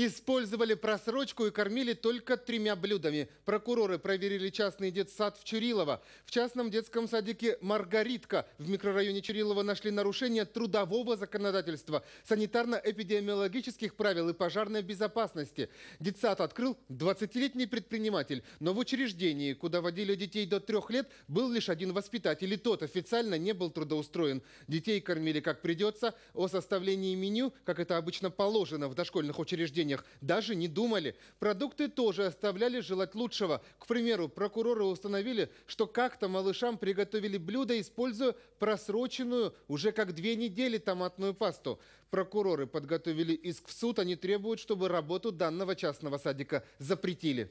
Использовали просрочку и кормили только тремя блюдами. Прокуроры проверили частный детсад в Чурилово. В частном детском садике «Маргаритка» в микрорайоне Чурилова нашли нарушение трудового законодательства, санитарно-эпидемиологических правил и пожарной безопасности. Детсад открыл 20-летний предприниматель, но в учреждении, куда водили детей до трех лет, был лишь один воспитатель, и тот официально не был трудоустроен. Детей кормили как придется, о составлении меню, как это обычно положено в дошкольных учреждениях, преступлениях даже не думали. Продукты тоже оставляли желать лучшего. К примеру, прокуроры установили, что как-то малышам приготовили блюдо, используя просроченную уже как две недели томатную пасту. Прокуроры подготовили иск в суд, они требуют, чтобы работу данного частного садика запретили.